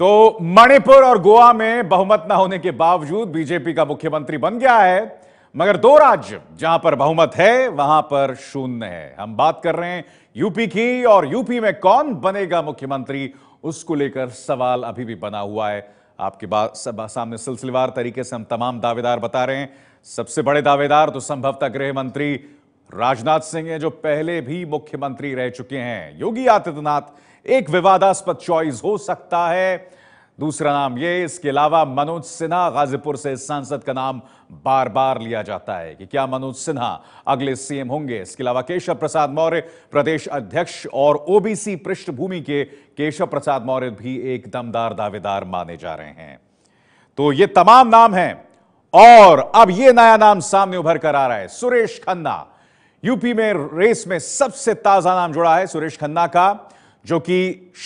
तो मणिपुर और गोवा में बहुमत ना होने के बावजूद बीजेपी का मुख्यमंत्री बन गया है मगर दो राज्य जहां पर बहुमत है वहां पर शून्य है हम बात कर रहे हैं यूपी की और यूपी में कौन बनेगा मुख्यमंत्री उसको लेकर सवाल अभी भी बना हुआ है आपके सामने सिलसिलेवार तरीके से हम तमाम दावेदार बता रहे हैं सबसे बड़े दावेदार तो संभवतः गृह मंत्री राजनाथ सिंह है जो पहले भी मुख्यमंत्री रह चुके हैं योगी आदित्यनाथ एक विवादास्पद चॉइस हो सकता है दूसरा नाम ये इसके अलावा मनोज सिन्हा गाजीपुर से सांसद का नाम बार बार लिया जाता है कि क्या मनोज सिन्हा अगले सीएम होंगे इसके अलावा केशव प्रसाद मौर्य प्रदेश अध्यक्ष और ओबीसी पृष्ठभूमि के केशव प्रसाद मौर्य भी एक दमदार दावेदार माने जा रहे हैं तो ये तमाम नाम हैं और अब ये नया नाम सामने उभर कर आ रहा है सुरेश खन्ना यूपी में रेस में सबसे ताजा नाम जुड़ा है सुरेश खन्ना का जो कि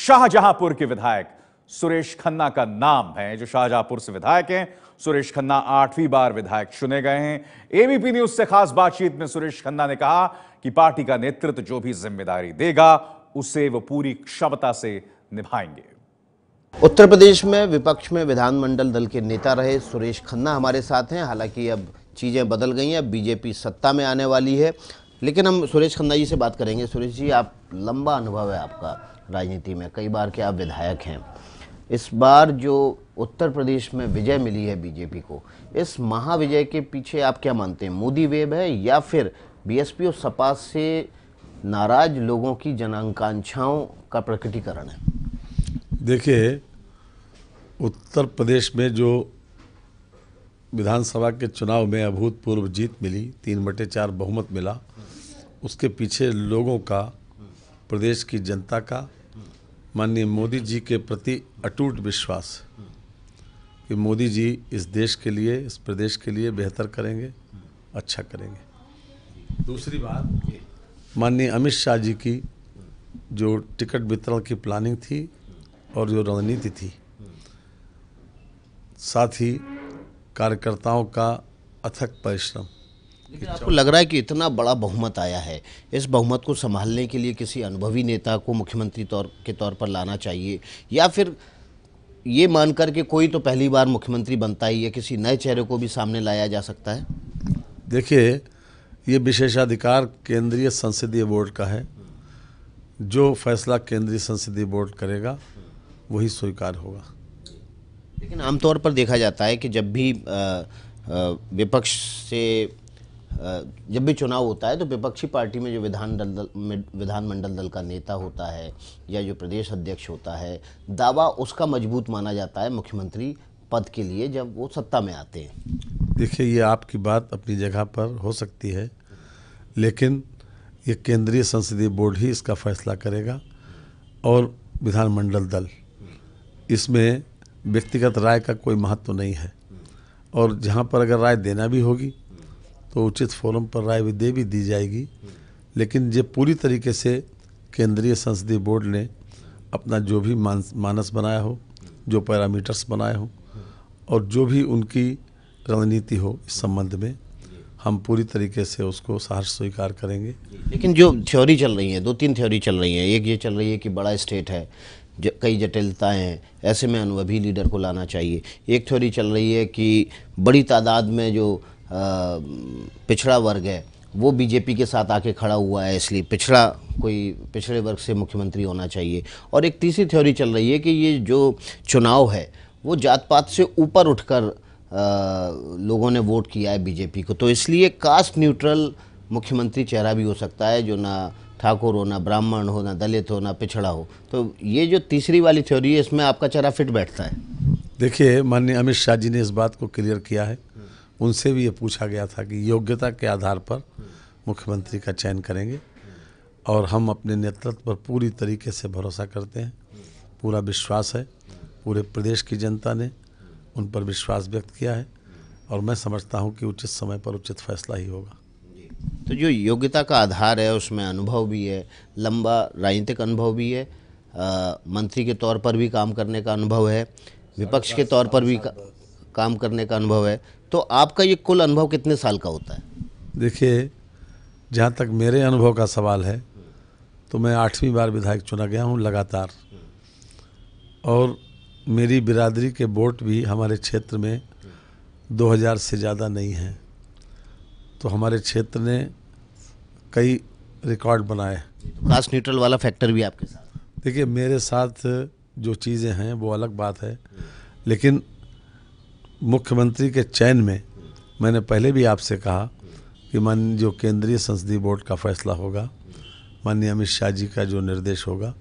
शाहजहांपुर के विधायक सुरेश खन्ना का नाम है जो शाहजहांपुर से विधायक हैं सुरेश खन्ना आठवीं बार विधायक चुने गए हैं एबीपी न्यूज से खास बातचीत में सुरेश खन्ना ने कहा कि पार्टी का नेतृत्व जो भी जिम्मेदारी देगा उसे वो पूरी क्षमता से निभाएंगे उत्तर प्रदेश में विपक्ष में विधानमंडल दल के नेता रहे सुरेश खन्ना हमारे साथ हैं हालांकि अब चीज़ें बदल गई हैं बीजेपी सत्ता में आने वाली है लेकिन हम सुरेश खन्ना जी से बात करेंगे सुरेश जी आप लंबा अनुभव है आपका राजनीति में कई बार के आप विधायक हैं इस बार जो उत्तर प्रदेश में विजय मिली है बीजेपी को इस महाविजय के पीछे आप क्या मानते हैं मोदी वेब है या फिर बीएसपी और सपा से नाराज लोगों की जनाकांक्षाओं का प्रकटीकरण है देखिए उत्तर प्रदेश में जो विधानसभा के चुनाव में अभूतपूर्व जीत मिली तीन बटे चार बहुमत मिला उसके पीछे लोगों का प्रदेश की जनता का माननीय मोदी जी के प्रति अटूट विश्वास कि मोदी जी इस देश के लिए इस प्रदेश के लिए बेहतर करेंगे अच्छा करेंगे दूसरी बात माननीय अमित शाह जी की जो टिकट वितरण की प्लानिंग थी और जो रणनीति थी साथ ही कार्यकर्ताओं का अथक परिश्रम लेकिन आपको लग रहा है कि इतना बड़ा बहुमत आया है इस बहुमत को संभालने के लिए किसी अनुभवी नेता को मुख्यमंत्री तौर के तौर पर लाना चाहिए या फिर ये मानकर के कोई तो पहली बार मुख्यमंत्री बनता ही है किसी नए चेहरे को भी सामने लाया जा सकता है देखिए ये विशेषाधिकार केंद्रीय संसदीय बोर्ड का है जो फैसला केंद्रीय संसदीय बोर्ड करेगा वही स्वीकार होगा लेकिन आमतौर पर देखा जाता है कि जब भी विपक्ष से जब भी चुनाव होता है तो विपक्षी पार्टी में जो विधान दल, दल विधानमंडल दल का नेता होता है या जो प्रदेश अध्यक्ष होता है दावा उसका मजबूत माना जाता है मुख्यमंत्री पद के लिए जब वो सत्ता में आते हैं देखिए ये आपकी बात अपनी जगह पर हो सकती है लेकिन ये केंद्रीय संसदीय बोर्ड ही इसका फैसला करेगा और विधानमंडल दल इसमें व्यक्तिगत राय का कोई महत्व तो नहीं है और जहाँ पर अगर राय देना भी होगी तो उचित फोरम पर राय दे भी दी जाएगी लेकिन ये पूरी तरीके से केंद्रीय संसदीय बोर्ड ने अपना जो भी मानस मानस बनाया हो जो पैरामीटर्स बनाए हों और जो भी उनकी रणनीति हो इस संबंध में हम पूरी तरीके से उसको सहर्ष स्वीकार करेंगे लेकिन जो थ्योरी चल रही है दो तीन थ्योरी चल रही है एक ये चल रही है कि बड़ा स्टेट है कई जटिलताएं हैं ऐसे में अनुभवी लीडर को लाना चाहिए एक थ्योरी चल रही है कि बड़ी तादाद में जो पिछड़ा वर्ग है वो बीजेपी के साथ आके खड़ा हुआ है इसलिए पिछड़ा कोई पिछड़े वर्ग से मुख्यमंत्री होना चाहिए और एक तीसरी थ्योरी चल रही है कि ये जो चुनाव है वो जात पात से ऊपर उठकर लोगों ने वोट किया है बीजेपी को तो इसलिए कास्ट न्यूट्रल मुख्यमंत्री चेहरा भी हो सकता है जो ना ठाकुर हो ना ब्राह्मण हो ना दलित हो ना पिछड़ा हो तो ये जो तीसरी वाली थ्योरी है इसमें आपका चेहरा फिट बैठता है देखिए माननीय अमित शाह जी ने इस बात को क्लियर किया है उनसे भी ये पूछा गया था कि योग्यता के आधार पर मुख्यमंत्री का चयन करेंगे और हम अपने नेतृत्व पर पूरी तरीके से भरोसा करते हैं पूरा विश्वास है पूरे प्रदेश की जनता ने उन पर विश्वास व्यक्त किया है और मैं समझता हूँ कि उचित समय पर उचित फैसला ही होगा तो जो योग्यता का आधार है उसमें अनुभव भी है लंबा राजनीतिक अनुभव भी है आ, मंत्री के तौर पर भी काम करने का अनुभव है विपक्ष के तौर पर भी काम करने का अनुभव है तो आपका ये कुल अनुभव कितने साल का होता है देखिए जहाँ तक मेरे अनुभव का सवाल है तो मैं आठवीं बार विधायक चुना गया हूँ लगातार और मेरी बिरादरी के वोट भी हमारे क्षेत्र में 2000 से ज़्यादा नहीं हैं तो हमारे क्षेत्र ने कई रिकॉर्ड बनाए कास्ट न्यूट्रल वाला फैक्टर भी आपके साथ देखिए मेरे साथ जो चीज़ें हैं वो अलग बात है लेकिन मुख्यमंत्री के चयन में मैंने पहले भी आपसे कहा कि मान जो केंद्रीय संसदीय बोर्ड का फैसला होगा माननीय अमित शाह जी का जो निर्देश होगा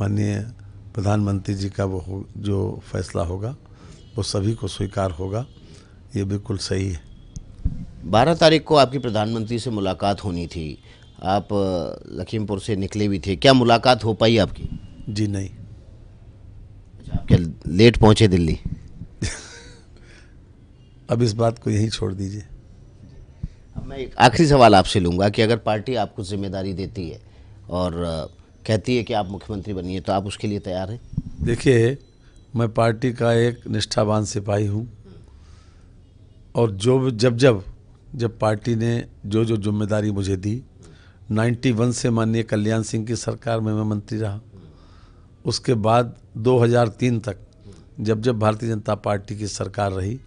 माननीय प्रधानमंत्री जी का वो हो, जो फैसला होगा वो सभी को स्वीकार होगा ये बिल्कुल सही है बारह तारीख को आपकी प्रधानमंत्री से मुलाकात होनी थी आप लखीमपुर से निकले भी थे क्या मुलाकात हो पाई आपकी जी नहीं अच्छा, आप क्या लेट पहुंचे दिल्ली अब इस बात को यहीं छोड़ दीजिए मैं एक आखिरी सवाल आपसे लूँगा कि अगर पार्टी आपको जिम्मेदारी देती है और कहती है कि आप मुख्यमंत्री बनिए तो आप उसके लिए तैयार हैं देखिए मैं पार्टी का एक निष्ठावान सिपाही हूँ और जो जब जब जब पार्टी ने जो जो जिम्मेदारी मुझे दी 91 से माननीय कल्याण सिंह की सरकार में मैं मंत्री रहा उसके बाद 2003 तक जब जब भारतीय जनता पार्टी की सरकार रही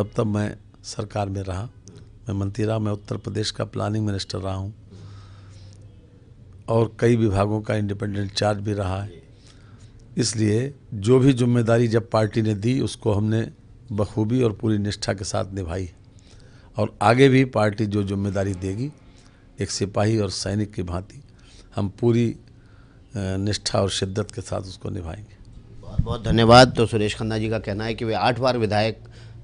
तब तब मैं सरकार में रहा मैं मंत्री रहा मैं उत्तर प्रदेश का प्लानिंग मिनिस्टर रहा हूँ और कई विभागों का इंडिपेंडेंट चार्ज भी रहा है इसलिए जो भी जिम्मेदारी जब पार्टी ने दी उसको हमने बखूबी और पूरी निष्ठा के साथ निभाई और आगे भी पार्टी जो जिम्मेदारी देगी एक सिपाही और सैनिक की भांति हम पूरी निष्ठा और शिद्दत के साथ उसको निभाएंगे बहुत बहुत धन्यवाद तो सुरेश खन्ना जी का कहना है कि वे आठ बार विधायक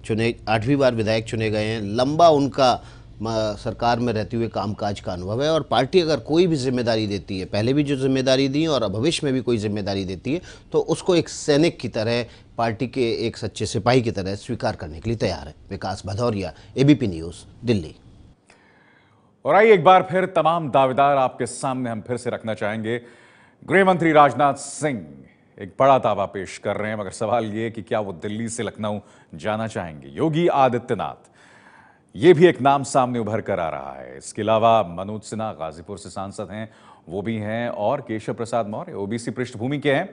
चुने आठवीं बार विधायक चुने गए हैं लंबा उनका सरकार में रहते हुए कामकाज का अनुभव है और पार्टी अगर कोई भी जिम्मेदारी देती है पहले भी जो जिम्मेदारी दी और भविष्य में भी कोई जिम्मेदारी देती है तो उसको एक सैनिक की तरह पार्टी के एक सच्चे सिपाही की तरह स्वीकार करने के लिए तैयार है विकास भदौरिया एबीपी न्यूज़ दिल्ली और आइए एक बार फिर तमाम दावेदार आपके सामने हम फिर से रखना चाहेंगे गृहमंत्री राजनाथ सिंह एक बड़ा दावा पेश कर रहे हैं मगर सवाल यह कि क्या वो दिल्ली से लखनऊ जाना चाहेंगे योगी आदित्यनाथ ये भी एक नाम सामने उभर कर आ रहा है इसके अलावा मनोज सिन्हा गाजीपुर से सांसद हैं वो भी हैं और केशव प्रसाद मौर्य ओबीसी पृष्ठभूमि के हैं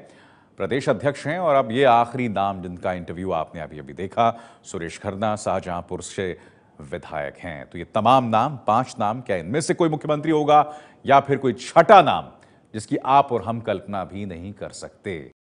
प्रदेश अध्यक्ष हैं और अब ये आखिरी नाम जिनका इंटरव्यू आपने अभी अभी देखा सुरेश खन्ना शाहजहांपुर से विधायक हैं तो ये तमाम नाम पांच नाम क्या इनमें से कोई मुख्यमंत्री होगा या फिर कोई छठा नाम जिसकी आप और हम कल्पना भी नहीं कर सकते